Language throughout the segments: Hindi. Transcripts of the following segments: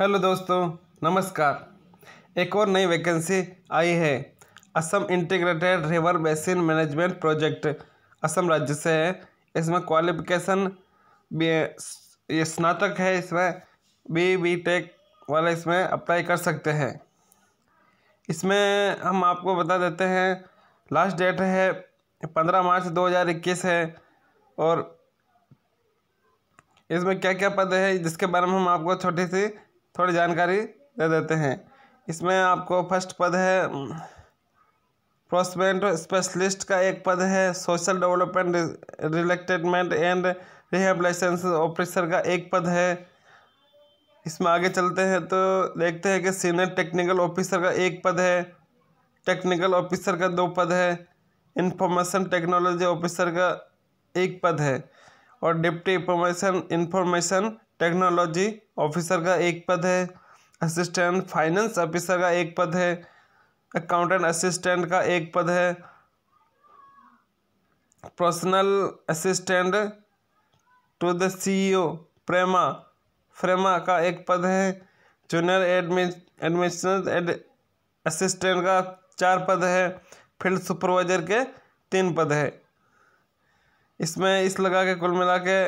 हेलो दोस्तों नमस्कार एक और नई वैकेंसी आई है Assam integrated river basin management project Assam राज्य से है इसमें क्वालिफिकेशन ये स्नातक है इसमें बी बी टेक वाले इसमें अप्लाई कर सकते हैं इसमें हम आपको बता देते हैं लास्ट डेट है पंद्रह मार्च दो हज़ार इक्कीस है और इसमें क्या क्या पद है जिसके बारे में हम आपको छोटी सी थोड़ी जानकारी दे देते हैं इसमें आपको फर्स्ट पद है प्रोसमेंट स्पेशलिस्ट का एक पद है social development resettlement and licence officer का एक पद है इसमें आगे चलते हैं तो देखते हैं कि सीनियर टेक्निकल ऑफिसर का एक पद है टेक्निकल ऑफिसर का दो पद है इंफॉर्मेशन टेक्नोलॉजी ऑफिसर का एक पद है और deputy information information technology officer का एक पद है असिस्टेंट फाइनेंस ऑफिसर का एक पद है अकाउंटेंट असिस्टेंट का एक पद है personal assistant to the CEO प्रेमा फ्रेमा का एक पद है जूनियर एडमिनिस्ट्रेशन एड असिस्टेंट का चार पद है फील्ड सुपरवाइजर के तीन पद है इसमें इस लगा के कुल मिला के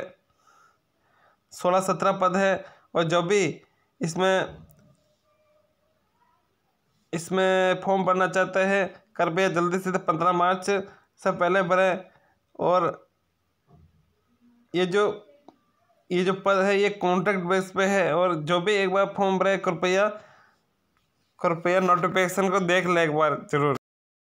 सोलह सत्रह पद है और जब भी इसमें इसमें फॉर्म भरना चाहते हैं कृपया जल्दी से तो पंद्रह मार्च से पहले भरें और ये जो ये जो पद है ये कॉन्ट्रैक्ट बेस पे है और जो भी एक बार फॉर्म भरे कृपया कृपया नोटिफिकेशन को देख लें एक बार जरूर